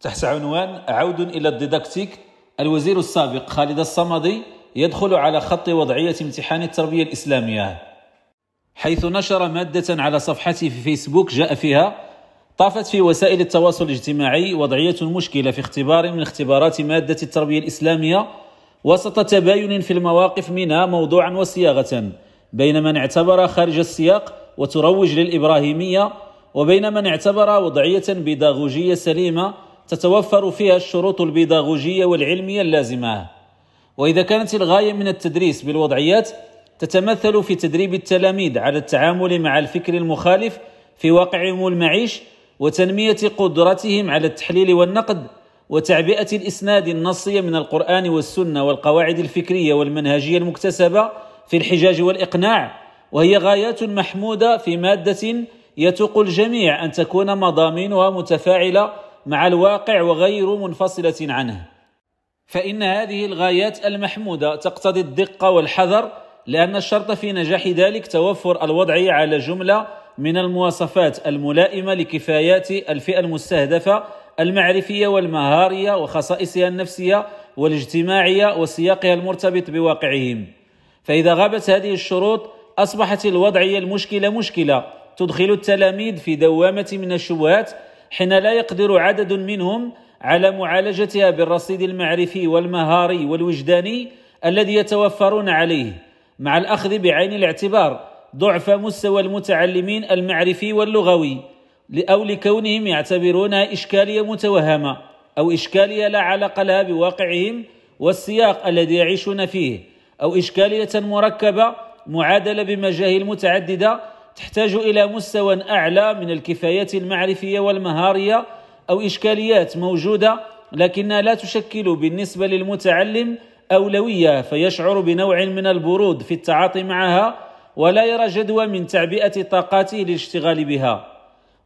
تحت عنوان عود إلى الديداكتيك الوزير السابق خالد الصمدي يدخل على خط وضعية امتحان التربية الإسلامية حيث نشر مادة على صفحته في فيسبوك جاء فيها طافت في وسائل التواصل الاجتماعي وضعية مشكلة في اختبار من اختبارات مادة التربية الإسلامية وسط تباين في المواقف منها موضوعا وصياغة بين من اعتبر خارج السياق وتروج للإبراهيمية وبين من اعتبر وضعية بيداغوجية سليمة تتوفر فيها الشروط البيداغوجية والعلمية اللازمة وإذا كانت الغاية من التدريس بالوضعيات تتمثل في تدريب التلاميذ على التعامل مع الفكر المخالف في واقعهم المعيش وتنمية قدرتهم على التحليل والنقد وتعبئة الإسناد النصية من القرآن والسنة والقواعد الفكرية والمنهجية المكتسبة في الحجاج والإقناع وهي غايات محمودة في مادة يتوق الجميع أن تكون مضامينها متفاعلة مع الواقع وغير منفصله عنه فان هذه الغايات المحموده تقتضي الدقه والحذر لان الشرط في نجاح ذلك توفر الوضعيه على جمله من المواصفات الملائمه لكفايات الفئه المستهدفه المعرفيه والمهاريه وخصائصها النفسيه والاجتماعيه وسياقها المرتبط بواقعهم فاذا غابت هذه الشروط اصبحت الوضعيه المشكله مشكله تدخل التلاميذ في دوامه من الشبهات حين لا يقدر عدد منهم على معالجتها بالرصيد المعرفي والمهاري والوجداني الذي يتوفرون عليه مع الاخذ بعين الاعتبار ضعف مستوى المتعلمين المعرفي واللغوي او لكونهم يعتبرونها اشكاليه متوهمه او اشكاليه لا علاقه لها بواقعهم والسياق الذي يعيشون فيه او اشكاليه مركبه معادله بمجاهيل متعدده تحتاج الى مستوى اعلى من الكفايات المعرفيه والمهاريه او اشكاليات موجوده لكنها لا تشكل بالنسبه للمتعلم اولويه فيشعر بنوع من البرود في التعاطي معها ولا يرى جدوى من تعبئه طاقاته للاشتغال بها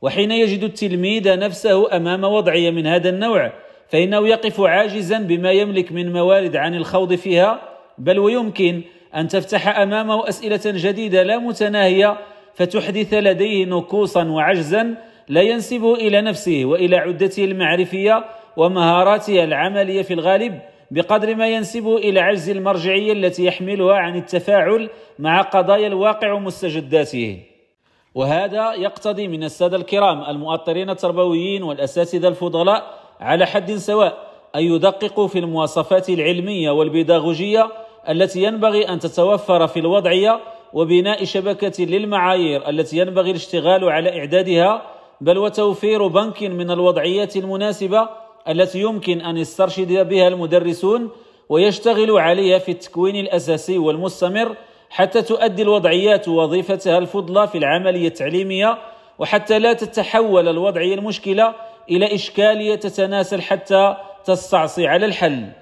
وحين يجد التلميذ نفسه امام وضعيه من هذا النوع فانه يقف عاجزا بما يملك من موارد عن الخوض فيها بل ويمكن ان تفتح امامه اسئله جديده لا متناهيه فتحدث لديه نكوصا وعجزا لا ينسبه الى نفسه والى عدته المعرفيه ومهاراته العمليه في الغالب بقدر ما ينسبه الى عجز المرجعيه التي يحملها عن التفاعل مع قضايا الواقع ومستجداته. وهذا يقتضي من الساده الكرام المؤطرين التربويين والاساتذه الفضلاء على حد سواء ان يدققوا في المواصفات العلميه والبيداغوجيه التي ينبغي ان تتوفر في الوضعيه وبناء شبكة للمعايير التي ينبغي الاشتغال على إعدادها بل وتوفير بنك من الوضعيات المناسبة التي يمكن أن يسترشد بها المدرسون ويشتغل عليها في التكوين الأساسي والمستمر حتى تؤدي الوضعيات وظيفتها الفضلى في العملية التعليمية وحتى لا تتحول الوضعية المشكلة إلى إشكالية تتناسل حتى تستعصي على الحل